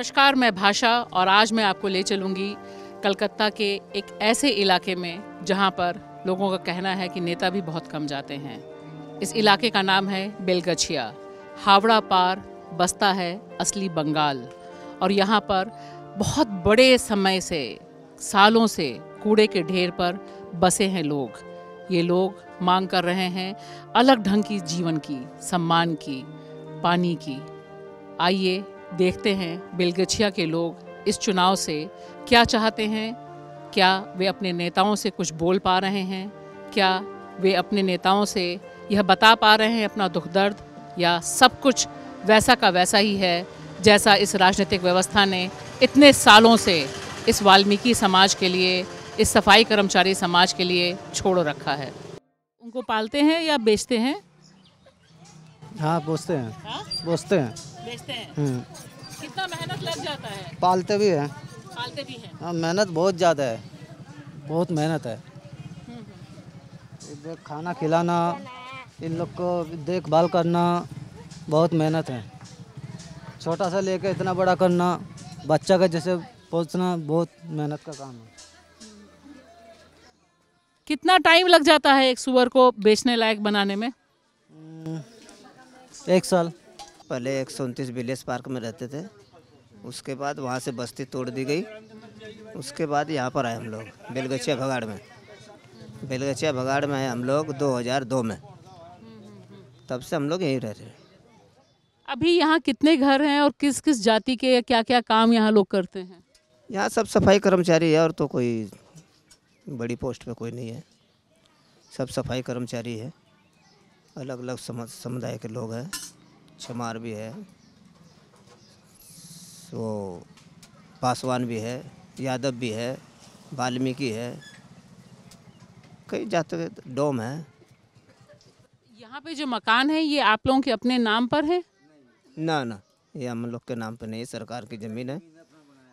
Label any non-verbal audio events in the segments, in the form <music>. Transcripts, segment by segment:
नमस्कार मैं भाषा और आज मैं आपको ले चलूँगी कलकत्ता के एक ऐसे इलाके में जहाँ पर लोगों का कहना है कि नेता भी बहुत कम जाते हैं इस इलाके का नाम है बेलगछिया हावड़ा पार बसता है असली बंगाल और यहाँ पर बहुत बड़े समय से सालों से कूड़े के ढेर पर बसे हैं लोग ये लोग मांग कर रहे हैं अलग ढंग की जीवन की सम्मान की पानी की आइए देखते हैं बिलगछिया के लोग इस चुनाव से क्या चाहते हैं क्या वे अपने नेताओं से कुछ बोल पा रहे हैं क्या वे अपने नेताओं से यह बता पा रहे हैं अपना दुख दर्द या सब कुछ वैसा का वैसा ही है जैसा इस राजनीतिक व्यवस्था ने इतने सालों से इस वाल्मीकि समाज के लिए इस सफाई कर्मचारी समाज के लिए छोड़ रखा है उनको पालते हैं या बेचते हैं हाँ बोझते हैं हाँ? बोझते हैं बेचते हैं हम्म। कितना मेहनत लग जाता है पालते भी हैं पालते भी हैं हाँ मेहनत बहुत ज़्यादा है बहुत मेहनत है हम्म, हम्म। खाना खिलाना इन लोग को देखभाल करना बहुत मेहनत है छोटा सा लेके इतना बड़ा करना बच्चा का जैसे पोसना बहुत मेहनत का काम है कितना टाइम लग जाता है एक सुअर को बेचने लायक बनाने में एक साल पहले एक सौ उनतीस विलेज पार्क में रहते थे उसके बाद वहाँ से बस्ती तोड़ दी गई उसके बाद यहाँ पर आए हम लोग बेलगछिया भगाड़ में बेलगछिया भगाड़ में आए हम लोग 2002 में तब से हम लोग यहीं रह रहे हैं अभी यहाँ कितने घर हैं और किस किस जाति के या क्या क्या काम यहाँ लोग करते हैं यहाँ सब सफाई कर्मचारी है और तो कोई बड़ी पोस्ट पे कोई नहीं है सब सफाई कर्मचारी है अलग अलग समुदाय के लोग हैं छमार भी है वो पासवान भी है यादव भी है वाल्मीकि है कई जाते डोम है यहाँ पे जो मकान है ये आप लोगों के अपने नाम पर है ना ना ये हम लोग के नाम पर नहीं सरकार की ज़मीन है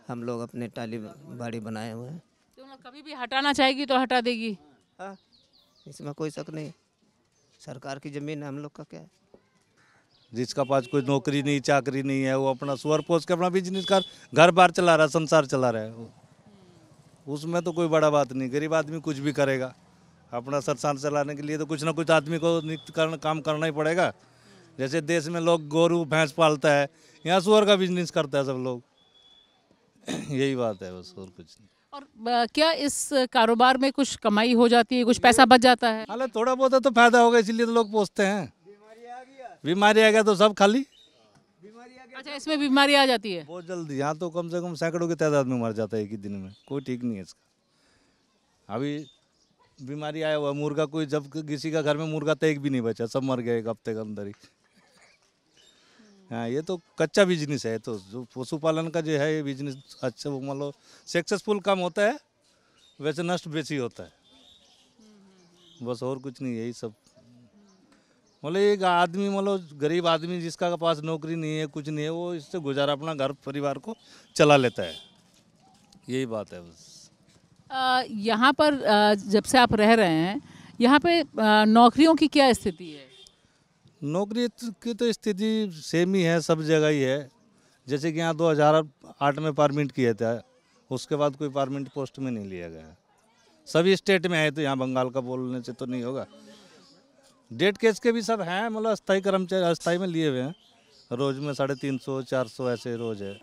हम लोग अपने टाली बाड़ी बनाए हुए हैं तो कभी भी हटाना चाहेगी तो हटा देगी हाँ इसमें कोई शक नहीं सरकार की ज़मीन है हम लोग का क्या है जिसका पास कोई नौकरी नहीं चाकरी नहीं है वो अपना सुअर पोस के अपना बिजनेस कर घर बार चला रहा है संसार चला रहा है उसमें तो कोई बड़ा बात नहीं गरीब आदमी कुछ भी करेगा अपना संसार चलाने के लिए तो कुछ ना कुछ आदमी को करना काम करना ही पड़ेगा जैसे देश में लोग गोरू भैंस पालता है यहाँ सुअर का बिजनेस करता है सब लोग <clears throat> यही बात है बस और कुछ नहीं और क्या इस कारोबार में कुछ कमाई हो जाती है कुछ पैसा बच जाता है अरे थोड़ा बहुत तो फायदा होगा इसीलिए तो लोग पोसते हैं बीमारी आ गया तो सब खाली अच्छा इसमें बीमारी आ जाती है बहुत जल्दी यहाँ तो कम से कम सैकड़ों की तादाद में मर जाता है एक ही दिन में कोई ठीक नहीं है इसका अभी बीमारी आया हुआ मुर्गा कोई जब किसी का घर में मुर्गा तो एक भी नहीं बचा सब मर गए एक हफ्ते के अंदर ही हाँ ये तो कच्चा बिजनेस है तो जो पशुपालन का जो है ये बिजनेस अच्छा मान लो सक्सेसफुल काम होता है वैसे नष्ट बेची होता है बस और कुछ नहीं यही सब मतलब एक आदमी मतलब गरीब आदमी जिसका पास नौकरी नहीं है कुछ नहीं है वो इससे गुजारा अपना घर परिवार को चला लेता है यही बात है बस यहाँ पर आ, जब से आप रह रहे हैं यहाँ पे नौकरियों की क्या स्थिति है नौकरी तो, की तो स्थिति सेम ही है सब जगह ही है जैसे कि यहाँ आठ में पार्लियामेंट किया था उसके बाद कोई पार्लियामेंट पोस्ट में नहीं लिया गया सभी स्टेट में आए तो यहाँ बंगाल का बोलने से तो नहीं होगा डेट केस के भी सब हैं मतलब अस्थाई कर्मचारी अस्थाई में लिए हुए हैं रोज में साढ़े तीन सौ चार सौ ऐसे रोज है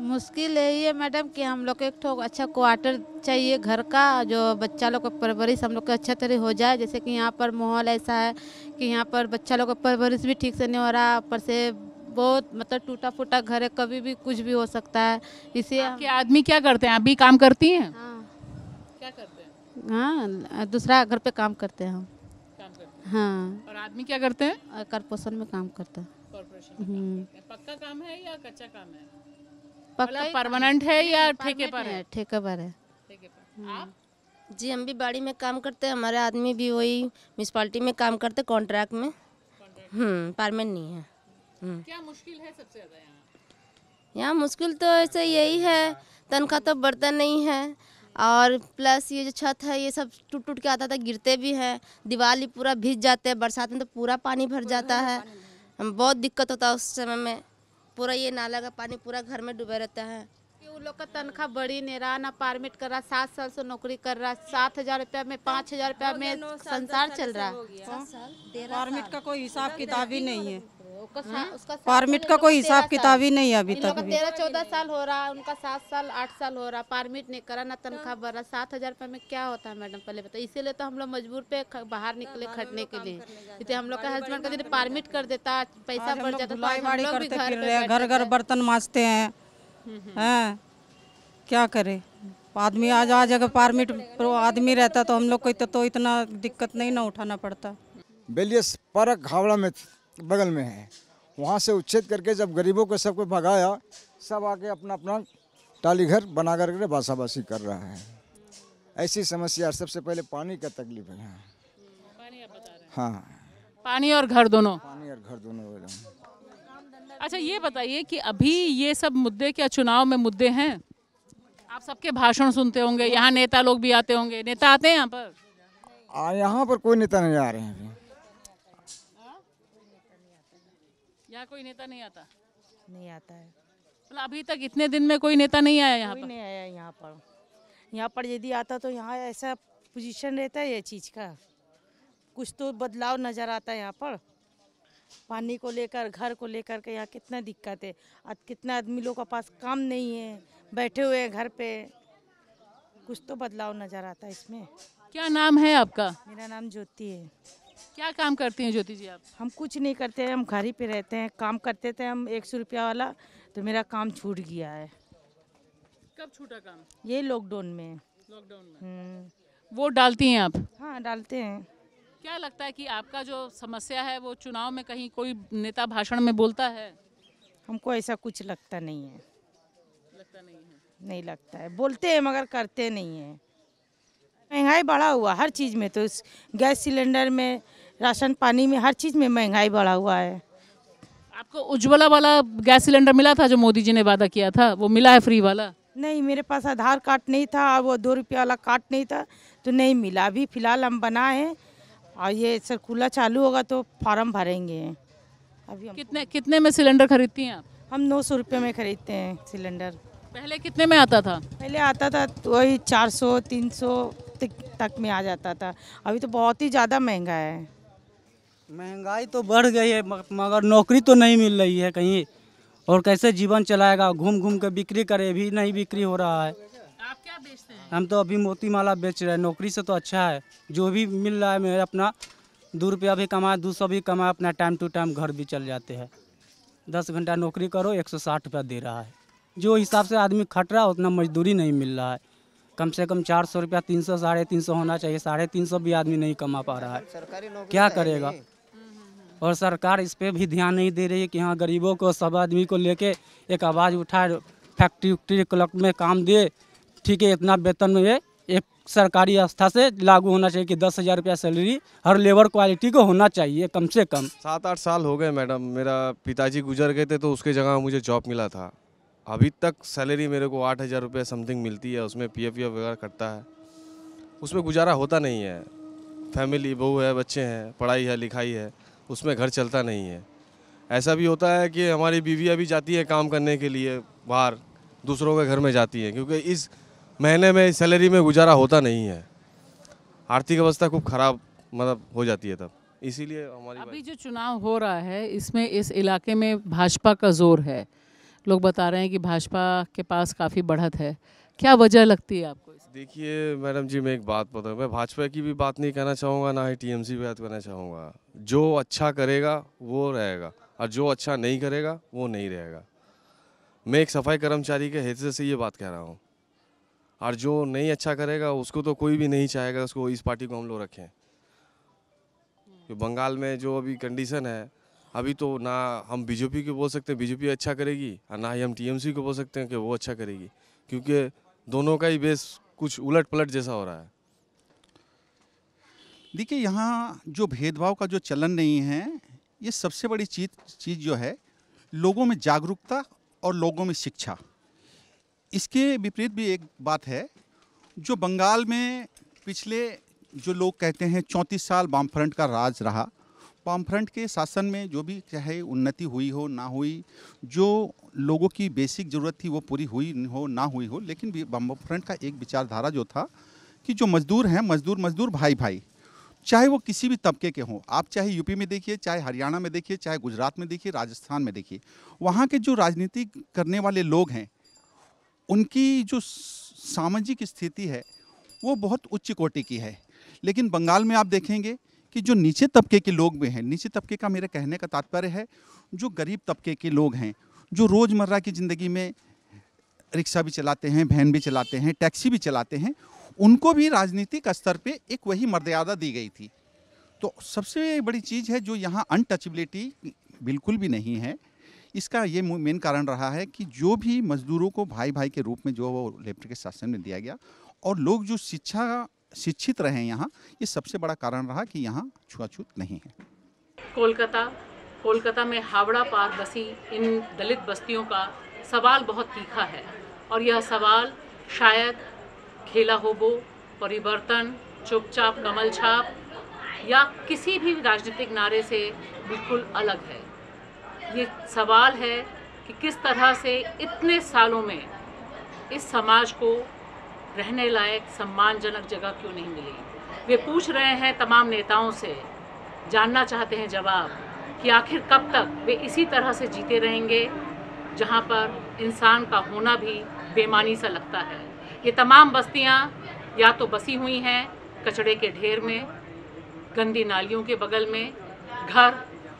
मुश्किल यही है मैडम कि हम लोग को एक अच्छा क्वार्टर चाहिए घर का जो बच्चा लोग का परवरिश हम लोग का अच्छा तरह हो जाए जैसे कि यहाँ पर माहौल ऐसा है कि यहाँ पर बच्चा लोग का परवरिश भी ठीक से नहीं हो रहा ऊपर से बहुत मतलब टूटा फूटा घर है कभी भी कुछ भी हो सकता है इसे हम... आदमी क्या करते हैं अभी काम करती हैं हाँ क्या करते हैं हाँ दूसरा घर पे काम करते हैं हम हाँ और आदमी क्या करते हैं कॉर्पोरेशन में काम हम्म। करता है पक्का काम है या कच्चा काम है पक्का परमानेंट मतलब है या ठेके पर है ठेके पर है हम्म। जी हम भी बाड़ी में काम करते हैं हमारे आदमी भी वही म्यूनसिपाली में काम करते कॉन्ट्रैक्ट में परमानेंट हम्म, नहीं है क्या मुश्किल है सबसे ज़्यादा यहाँ मुश्किल तो ऐसे यही है तनख्वाह तो बढ़ता नहीं है और प्लस ये जो छत है ये सब टूट टूट के आता था गिरते भी हैं दिवाली पूरा भीग जाते हैं बरसात में तो पूरा पानी भर जाता है बहुत दिक्कत होता है उस समय में पूरा ये नाला का पानी पूरा घर में डूबे रहता है उन लोग का तनख्वाह बड़ी निरा रहा ना पारमिट कर रहा सात साल से नौकरी कर रहा सात हजार रुपया में पाँच हजार रुपया में संसार चल रहा है पारमिट हाँ। का कोई हिसाब किताब ही नहीं है परमिट हाँ? का कोई हिसाब किताब ही नहीं है अभी तक तेरह चौदह साल हो रहा उनका सात साल आठ साल हो रहा परमिट नहीं करा ना तनख्वाह हाँ। भर रहा सात हजार रुपये में क्या होता है मैडम पहले बताओ इसीलिए तो हम लोग मजबूर पे बाहर निकले खटने के लिए इसलिए हम लोग का हस्बैंड का परमिट कर देता पैसा बढ़ जाता तो घर घर बर्तन माजते हैं हम्म, हम्म। हाँ। क्या करे आदमी आज आज अगर परमिट आदमी रहता तो हम लोग को तो इतना दिक्कत नहीं ना उठाना पड़ता बेलियस पर घावड़ा में बगल में है वहाँ से उच्छेद करके जब गरीबों को सबको भगाया सब आके अपना अपना टाली घर बना करके बासा बासी कर रहा है ऐसी समस्या सबसे पहले पानी का तकलीफ है यहाँ हाँ पानी और घर दोनों पानी और घर दोनों अच्छा ये बताइए कि अभी ये सब मुद्दे क्या चुनाव में मुद्दे हैं आप सबके भाषण सुनते होंगे यहाँ नेता लोग भी आते होंगे नेता आते हैं यहाँ पर यहाँ पर कोई नेता नहीं आ रहे हैं यहाँ कोई नेता नहीं आता नहीं आता है मतलब अभी तक इतने दिन में कोई नेता नहीं आया यहाँ नहीं आया यहाँ पर यहाँ पर यदि आता तो यहाँ ऐसा पोजीशन रहता है ये चीज़ का कुछ तो बदलाव नज़र आता है यहाँ पर पानी को लेकर घर को लेकर के यहाँ कितना दिक्कत है आज कितना आदमी लोग के पास काम नहीं है बैठे हुए हैं घर पे कुछ तो बदलाव नज़र आता है इसमें क्या नाम है आपका मेरा नाम ज्योति है क्या काम करती हैं ज्योति जी आप हम कुछ नहीं करते हैं हम घर ही पे रहते हैं काम करते थे हम एक सौ रुपया वाला तो मेरा काम छूट गया है कब छूटा काम ये लॉकडाउन में लॉकडाउन में हम्म। वोट डालती हैं आप हाँ डालते हैं क्या लगता है कि आपका जो समस्या है वो चुनाव में कहीं कोई नेता भाषण में बोलता है हमको ऐसा कुछ लगता नहीं है लगता नहीं है नहीं लगता है बोलते हैं मगर करते नहीं हैं महंगाई बढ़ा हुआ हर चीज़ में तो गैस सिलेंडर में राशन पानी में हर चीज़ में महंगाई बढ़ा हुआ है आपको उज्ज्वला वाला गैस सिलेंडर मिला था जो मोदी जी ने वादा किया था वो मिला है फ्री वाला नहीं मेरे पास आधार कार्ड नहीं था और वो दो रुपये वाला कार्ड नहीं था तो नहीं मिला अभी फ़िलहाल हम बनाए और ये सर खुला चालू होगा तो फार्म भरेंगे अभी हम कितने कितने में सिलेंडर खरीदती हैं आप हम नौ सौ रुपये में खरीदते हैं सिलेंडर पहले कितने में आता था पहले आता था तो वही चार सौ तीन सौ तक तक में आ जाता था अभी तो बहुत ही ज़्यादा महंगा है महंगाई तो बढ़ गई है मगर नौकरी तो नहीं मिल रही है कहीं और कैसे जीवन चलाएगा घूम घूम कर बिक्री करे भी नहीं बिक्री हो रहा है आप क्या बेचते हैं हम तो अभी मोती माला बेच रहे हैं नौकरी से तो अच्छा है जो भी मिल रहा है मेरा अपना दो रुपया भी कमाए दो सौ भी कमाए अपना टाइम टू टाइम घर भी चल जाते हैं दस घंटा नौकरी करो एक सौ साठ रुपया दे रहा है जो हिसाब से आदमी खट रहा है उतना मजदूरी नहीं मिल रहा है कम से कम चार सौ रुपया तीन सौ साढ़े तीन सौ होना चाहिए साढ़े तीन सौ भी आदमी नहीं कमा पा रहा है क्या तो करेगा और सरकार इस पर भी ध्यान नहीं दे रही है कि हाँ गरीबों को सब आदमी को लेके एक आवाज़ उठाए फैक्ट्री उक्ट्री क्लब में काम दे ठीक है इतना वेतन में एक सरकारी आस्था से लागू होना चाहिए कि दस हज़ार रुपया सैलरी हर लेबर क्वालिटी को होना चाहिए कम से कम सात आठ साल हो गए मैडम मेरा पिताजी गुजर गए थे तो उसके जगह मुझे जॉब मिला था अभी तक सैलरी मेरे को आठ हज़ार रुपये समथिंग मिलती है उसमें पी एफ e वगैरह कटता है उसमें गुजारा होता नहीं है फैमिली बहू है बच्चे हैं पढ़ाई है लिखाई है उसमें घर चलता नहीं है ऐसा भी होता है कि हमारी बीवियाँ भी जाती है काम करने के लिए बाहर दूसरों के घर में जाती है क्योंकि इस महीने में सैलरी में गुजारा होता नहीं है आर्थिक अवस्था खूब खराब मतलब हो जाती है तब इसीलिए हमारी अभी जो चुनाव हो रहा है इसमें इस इलाके में भाजपा का जोर है लोग बता रहे हैं कि भाजपा के पास काफ़ी बढ़त है क्या वजह लगती है आपको देखिए मैडम जी मैं एक बात बताऊँ मैं भाजपा की भी बात नहीं कहना चाहूँगा ना ही टी एम बात करना चाहूँगा जो अच्छा करेगा वो रहेगा और जो अच्छा नहीं करेगा वो नहीं रहेगा मैं एक सफाई कर्मचारी के हिस्से से ये बात कह रहा हूँ और जो नहीं अच्छा करेगा उसको तो कोई भी नहीं चाहेगा उसको इस पार्टी को हम लोग रखें बंगाल में जो अभी कंडीशन है अभी तो ना हम बीजेपी को बोल सकते हैं बीजेपी अच्छा करेगी और ना ही हम टीएमसी को बोल सकते हैं कि वो अच्छा करेगी क्योंकि दोनों का ही बेस कुछ उलट पलट जैसा हो रहा है देखिए यहाँ जो भेदभाव का जो चलन नहीं है ये सबसे बड़ी चीज चीज़ जो है लोगों में जागरूकता और लोगों में शिक्षा इसके विपरीत भी एक बात है जो बंगाल में पिछले जो लोग कहते हैं चौंतीस साल वामफ्रंट का राज रहा पामफ्रंट के शासन में जो भी चाहे उन्नति हुई हो ना हुई जो लोगों की बेसिक ज़रूरत थी वो पूरी हुई हो ना हुई हो लेकिन पामफ्रंट का एक विचारधारा जो था कि जो मजदूर हैं मजदूर मजदूर भाई भाई चाहे वो किसी भी तबके के हों आप चाहे यूपी में देखिए चाहे हरियाणा में देखिए चाहे गुजरात में देखिए राजस्थान में देखिए वहाँ के जो राजनीति करने वाले लोग हैं उनकी जो सामाजिक स्थिति है वो बहुत उच्च कोटि की है लेकिन बंगाल में आप देखेंगे कि जो नीचे तबके के लोग भी हैं नीचे तबके का मेरा कहने का तात्पर्य है जो गरीब तबके के लोग हैं जो रोज़मर्रा की ज़िंदगी में रिक्शा भी चलाते हैं वैन भी चलाते हैं टैक्सी भी चलाते हैं उनको भी राजनीतिक स्तर पर एक वही मर्यादा दी गई थी तो सबसे बड़ी चीज़ है जो यहाँ अनटचबिलिटी बिल्कुल भी नहीं है इसका ये मेन कारण रहा है कि जो भी मजदूरों को भाई भाई के रूप में जो वो लेफ्ट के शासन में दिया गया और लोग जो शिक्षा शिक्षित रहे यहाँ ये सबसे बड़ा कारण रहा कि यहाँ छुआछूत नहीं है कोलकाता कोलकाता में हावड़ा पार बसी इन दलित बस्तियों का सवाल बहुत तीखा है और यह सवाल शायद खेला होबो परिवर्तन चुपचाप कमल छाप या किसी भी राजनीतिक नारे से बिल्कुल अलग है ये सवाल है कि किस तरह से इतने सालों में इस समाज को रहने लायक सम्मानजनक जगह क्यों नहीं मिली वे पूछ रहे हैं तमाम नेताओं से जानना चाहते हैं जवाब कि आखिर कब तक वे इसी तरह से जीते रहेंगे जहां पर इंसान का होना भी बेमानी सा लगता है ये तमाम बस्तियां या तो बसी हुई हैं कचड़े के ढेर में गंदी नालियों के बगल में घर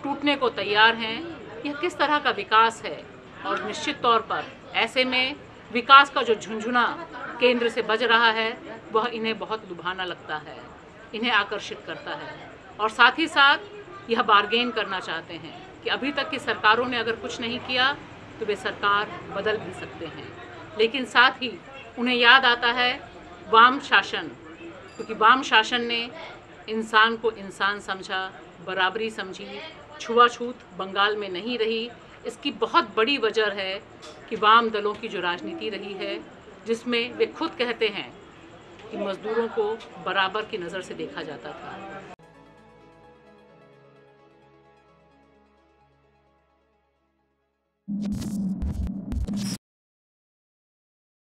टूटने को तैयार हैं यह किस तरह का विकास है और निश्चित तौर पर ऐसे में विकास का जो झुंझुना केंद्र से बज रहा है वह इन्हें बहुत लुभाना लगता है इन्हें आकर्षित करता है और साथ ही साथ यह बारगेन करना चाहते हैं कि अभी तक की सरकारों ने अगर कुछ नहीं किया तो वे सरकार बदल भी सकते हैं लेकिन साथ ही उन्हें याद आता है वाम शासन क्योंकि वाम शासन ने इंसान को इंसान समझा बराबरी समझी छुआछूत बंगाल में नहीं रही इसकी बहुत बड़ी वजह है कि वाम दलों की जो राजनीति रही है जिसमें वे खुद कहते हैं कि मजदूरों को बराबर की नज़र से देखा जाता था you.